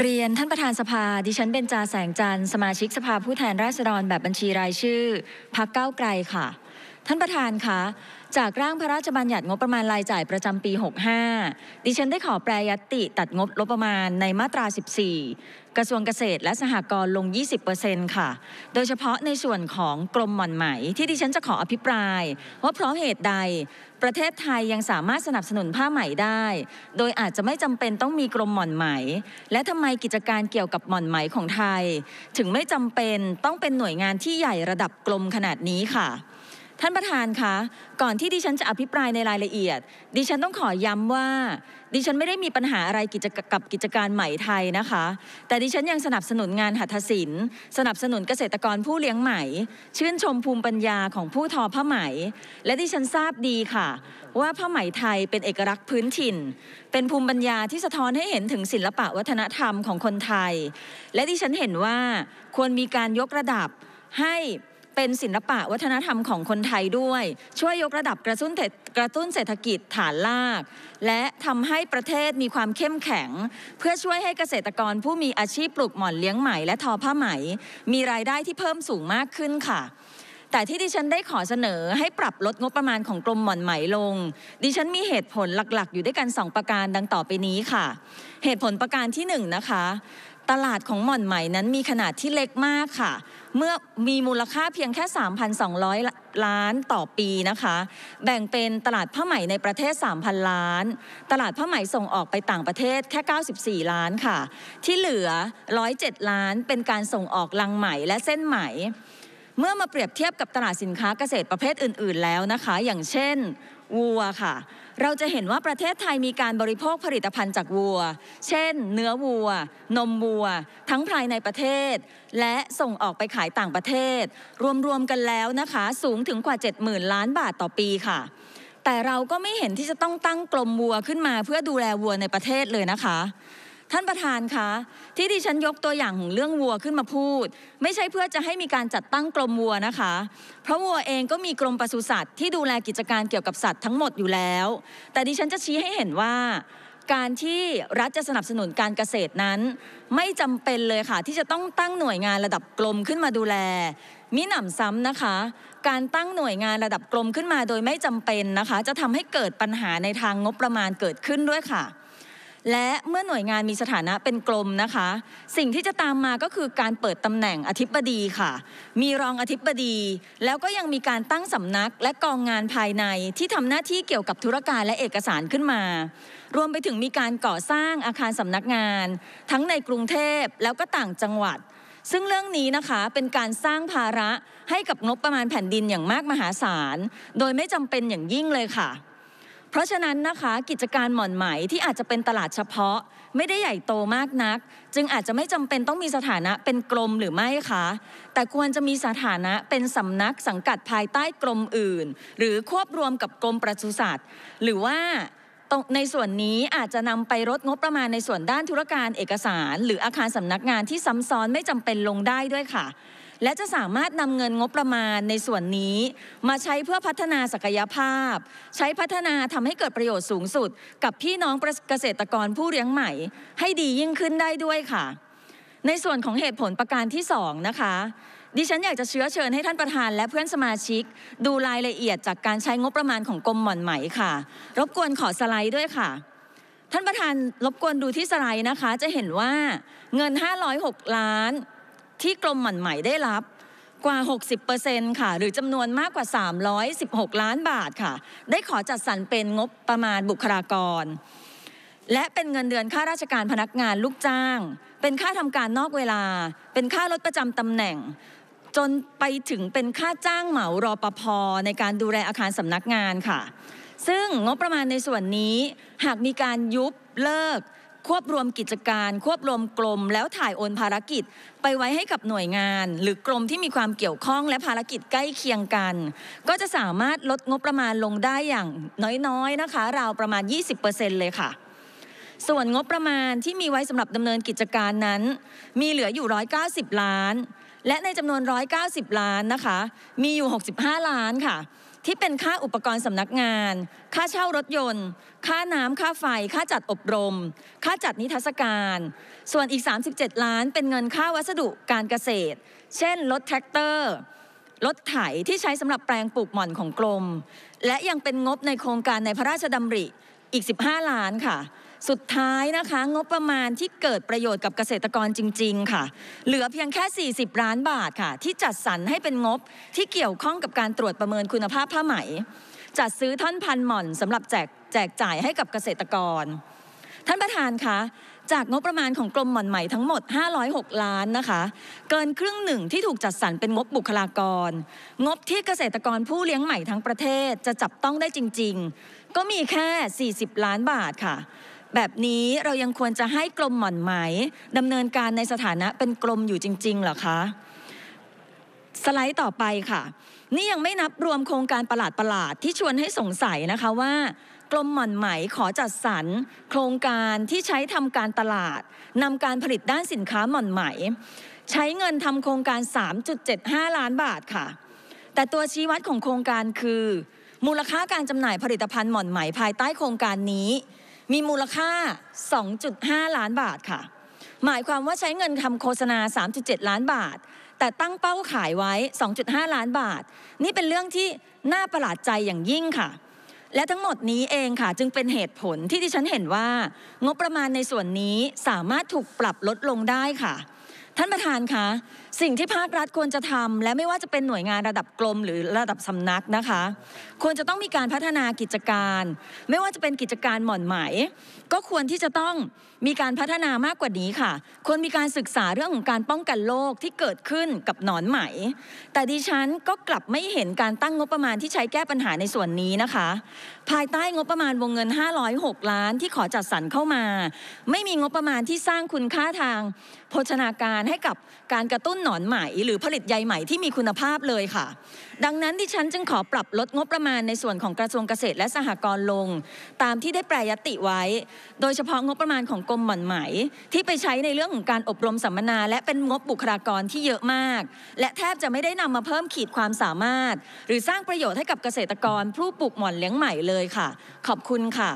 เรียนท่านประธานสภา ดิฉันเบญจาแสงจันทร์สมาชิกสภาผู้แทนราษฎรแบบบัญชีรายชื่อ พักเก้าไกลค่ะท่านประธานคะจากร่างพระราชบัญญัติงบประมาณรายจ่ายประจำปี 65 ดิฉัน ได้ขอแปรยติตัดงบลดประมาณในมาตรา 14 กระทรวงเกษตรและสหกรณ์ลง 20%ค่ะ โดยเฉพาะในส่วนของกรมหม่อนไหม ที่ดิฉันจะขออภิปราย ว่าเพราะเหตุใด ประเทศไทยยังสามารถสนับสนุนผ้าไหมได้ โดยอาจจะไม่จำเป็นต้องมีกรมหม่อนไหมและทำไมกิจการเกี่ยวกับหม่อนไหมของไทย ถึงไม่จำเป็นต้องเป็นหน่วยงานที่ใหญ่ระดับกลมขนาดนี้ค่ะท่านประธานคะ ก่อนที่ดิฉันจะอภิปรายในรายละเอียด ดิฉันต้องขอย้ำว่า ดิฉันไม่ได้มีปัญหาอะไรกิจกับกิจการใหม่ไทยนะคะ แต่ดิฉันยังสนับสนุนงานหัตถศิลป์ สนับสนุนเกษตรกรผู้เลี้ยงไหมชื่นชมภูมิปัญญาของผู้ทอผ้าไหม และดิฉันทราบดีค่ะ ว่าผ้าไหมไทยเป็นเอกลักษณ์พื้นถิ่น เป็นภูมิปัญญาที่สะท้อนให้เห็นถึงศิลปะวัฒนธรรมของคนไทย และดิฉันเห็นว่าควรมีการยกระดับให้เป็นศิลปะวัฒนธรรมของคนไทยด้วย ช่วยยกระดับกระตุ้นกระตุ้นเศรษฐกิจฐานลาก และทำให้ประเทศมีความเข้มแข็ง เพื่อช่วยให้เกษตรกรผู้มีอาชีพปลูกหม่อนเลี้ยงไหมและทอผ้าไหมมีรายได้ที่เพิ่มสูงมากขึ้นค่ะ แต่ที่ดิฉันได้ขอเสนอให้ปรับลดงบประมาณของกรมหม่อนไหมลง ดิฉันมีเหตุผลหลักๆ อยู่ด้วยกัน2ประการดังต่อไปนี้ค่ะ เหตุผลประการที่ 1 นะคะตลาดของหม่อนใหม่นั้นมีขนาดที่เล็กมากค่ะ เมื่อมีมูลค่าเพียงแค่ 3,200 ล้านต่อปีนะคะ แบ่งเป็นตลาดผ้าไหมในประเทศ3,000ล้านตลาดผ้าไหมส่งออกไปต่างประเทศแค่ 94 ล้านค่ะ ที่เหลือ 107 ล้านเป็นการส่งออกลังใหม่และเส้นไหมเมื่อมาเปรียบเทียบกับตลาดสินค้าเกษตรประเภทอื่นๆแล้วนะคะ อย่างเช่น วัวค่ะ เราจะเห็นว่าประเทศไทยมีการบริโภคผลิตภัณฑ์จากวัว เช่นเนื้อวัว นมวัว ทั้งภายในประเทศ และส่งออกไปขายต่างประเทศ รวม ๆ กันแล้วนะคะ สูงถึงกว่า 70,000 ล้านบาทต่อปีค่ะ แต่เราก็ไม่เห็นที่จะต้องตั้งกลมวัวขึ้นมา เพื่อดูแลวัวในประเทศเลยนะคะท่านประธานคะที่ดิฉันยกตัวอย่างของเรื่องวัวขึ้นมาพูด ไม่ใช่เพื่อจะให้มีการจัดตั้งกรมวัวนะคะ เพราะวัวเองก็มีกรมปศุสัตว์ ที่ดูแลกิจการเกี่ยวกับสัตว์ทั้งหมดอยู่แล้ว แต่ดิฉันจะชี้ให้เห็นว่า การที่รัฐจะสนับสนุนการเกษตรนั้น ไม่จำเป็นเลยค่ะ ที่จะต้องตั้งหน่วยงานระดับกรมขึ้นมาดูแล มิหนำซ้ำนะคะ การตั้งหน่วยงานระดับกรมขึ้นมาโดยไม่จำเป็นนะคะ จะทำให้เกิดปัญหาในทางงบประมาณเกิดขึ้นด้วยค่ะและเมื่อหน่วยงานมีสถานะเป็นกลมนะคะ สิ่งที่จะตามมาก็คือการเปิดตำแหน่งอธิบดีค่ะ มีรองอธิบดี แล้วก็ยังมีการตั้งสำนักและกองงานภายในที่ทำหน้าที่เกี่ยวกับธุรการและเอกสารขึ้นมา รวมไปถึงมีการก่อสร้างอาคารสำนักงาน ทั้งในกรุงเทพแล้วก็ต่างจังหวัด ซึ่งเรื่องนี้นะคะเป็นการสร้างภาระให้กับงบประมาณแผ่นดินอย่างมากมหาศาลโดยไม่จำเป็นอย่างยิ่งเลยค่ะเพราะฉะนั้นนะคะกิจการหม่อนไหมที่อาจจะเป็นตลาดเฉพาะ ไม่ได้ใหญ่โตมากนัก จึงอาจจะไม่จำเป็นต้องมีสถานะเป็นกรมหรือไม่คะแต่ควรจะมีสถานะเป็นสำนักสังกัดภายใต้กรมอื่น หรือควบรวมกับกรมปรศุสัตว์หรือว่าในส่วนนี้อาจจะนำไปลดงบประมาณในส่วนด้านธุรการเอกสาร หรืออาคารสำนักงานที่ซ้ำซ้อนไม่จำเป็นลงได้ด้วยค่ะและจะสามารถนำเงินงบประมาณในส่วนนี้ มาใช้เพื่อพัฒนาศักยภาพ ใช้พัฒนาทำให้เกิดประโยชน์สูงสุด กับพี่น้องเกษตรกรผู้เลี้ยงใหม่ให้ดียิ่งขึ้นได้ด้วยค่ะ ในส่วนของเหตุผลประการที่ 2 นะคะ ดิฉันอยากจะเชื้อเชิญให้ท่านประธานและเพื่อนสมาชิก ดูรายละเอียด จากการใช้งบประมาณของกรมหม่อนไหมค่ะ รบกวนขอสไลด์ด้วยค่ะ ท่านประธานรบกวนดูที่สไลด์นะคะ จะเห็นว่าเงิน 506 ล้านที่กรมหมั่นไหมได้รับกว่า 60%ค่ะหรือจำนวนมากกว่า 316 ล้านบาทค่ะ ได้ขอจัดสรรเป็นงบประมาณบุคลากร และเป็นเงินเดือนค่าราชการพนักงานลูกจ้าง เป็นค่าทำการนอกเวลา เป็นค่าลดประจำตำแหน่ง จนไปถึงเป็นค่าจ้างเหมารอปภในการดูแลอาคารสำนักงานค่ะ ซึ่งงบประมาณในส่วนนี้หากมีการยุบเลิกควบรวมกิจการควบรวมกลมแล้วถ่ายโอนภารกิจไปไว้ให้กับหน่วยงาน หรือกลมที่มีความเกี่ยวข้องและภารกิจใกล้เคียงกัน ก็จะสามารถลดงบประมาณลงได้อย่างน้อยๆนะคะ ราวประมาณ 20%เลยค่ะ ส่วนงบประมาณที่มีไว้สำหรับดำเนินกิจการนั้น มีเหลืออยู่ 190 ล้าน และในจำนวน 190 ล้านนะคะ มีอยู่ 65 ล้านค่ะที่เป็นค่าอุปกรณ์สำนักงาน ค่าเช่ารถยนต์ ค่าน้ำ ค่าไฟ ค่าจัดอบรม ค่าจัดนิทรรศการ ส่วนอีก 37 ล้าน เป็นเงินค่าวัสดุการเกษตร เช่น รถแท็กเตอร์ รถไถที่ใช้สำหรับแปลงปลูกหม่อนของกรม และยังเป็นงบในโครงการในพระราชดำริอีก 15 ล้านค่ะสุดท้ายนะคะ งบประมาณที่เกิดประโยชน์กับเกษตรกรจริง ๆ ค่ะ เหลือเพียงแค่ 40ล้านบาทค่ะ ที่จัดสรรให้เป็นงบที่เกี่ยวข้องกับการตรวจประเมินคุณภาพผ้าไหมจัดซื้อท่อนพันหม่อนสำหรับแจกแจกจ่ายให้กับเกษตรกร ท่านประธานคะจากงบประมาณของกรมหม่อนไหมทั้งหมด506ล้านนะคะ เกินครึ่งหนึ่งที่ถูกจัดสรรเป็นงบบุคลากร งบที่เกษตรกรผู้เลี้ยงไหมทั้งประเทศจะจับต้องได้จริงๆ ก็มีแค่ 40 ล้านบาทค่ะแบบนี้เรายังควรจะให้กรมหม่อนไหมดำเนินการในสถานะเป็นกรมอยู่จริงๆหรอคะสไลด์ต่อไปค่ะ นี่ยังไม่นับรวมโครงการประหลาดประหลาด ที่ชวนให้สงสัยนะคะว่ากรมหม่อนไหมขอจัดสรร โครงการที่ใช้ทำการตลาดนำการผลิตด้านสินค้าหม่อนไหม ใช้เงินทำโครงการ 3.75 ล้านบาทค่ะ แต่ตัวชี้วัดของโครงการคือ มูลค่าการจำหน่ายผลิตภัณฑ์หม่อนไหมภายใต้โครงการนี้มีมูลค่า 2.5 ล้านบาทค่ะ หมายความว่าใช้เงินทำโฆษณา 3.7 ล้านบาท แต่ตั้งเป้าขายไว้ 2.5 ล้านบาท นี่เป็นเรื่องที่น่าประหลาดใจอย่างยิ่งค่ะ และทั้งหมดนี้เองค่ะ จึงเป็นเหตุผลที่ที่ฉันเห็นว่า งบประมาณในส่วนนี้สามารถถูกปรับลดลงได้ค่ะท่านประธานคะ สิ่งที่ภาครัฐควรจะทำ และไม่ว่าจะเป็นหน่วยงานระดับกรมหรือระดับสำนักนะคะ ควรจะต้องมีการพัฒนากิจการ ไม่ว่าจะเป็นกิจการหม่อนไหมก็ควรที่จะต้องมีการพัฒนามากกว่านี้ค่ะ ควรมีการศึกษาเรื่องของการป้องกันโรคที่เกิดขึ้นกับหนอนไหมแต่ดิฉันก็กลับไม่เห็นการตั้งงบประมาณที่ใช้แก้ปัญหาในส่วนนี้นะคะ ภายใต้งบประมาณวงเงิน 506 ล้านที่ขอจัดสรรเข้ามา ไม่มีงบประมาณที่สร้างคุณค่าทางโภชนาการการให้กับการกระตุ้นหนอนไหมหรือผลิตใยไหมที่มีคุณภาพเลยค่ะ ดังนั้นที่ฉันจึงขอปรับลดงบประมาณในส่วนของกระทรวงเกษตรและสหกรณ์ลง ตามที่ได้แปรยติไว้ โดยเฉพาะงบประมาณของกรมหม่อนไหมที่ไปใช้ในเรื่องของการอบรมสัมมนาและเป็นงบบุคลากรที่เยอะมาก และแทบจะไม่ได้นำมาเพิ่มขีดความสามารถ หรือสร้างประโยชน์ให้กับเกษตรกรผู้ปลูกหม่อนเลี้ยงไหมเลยค่ะ ขอบคุณค่ะ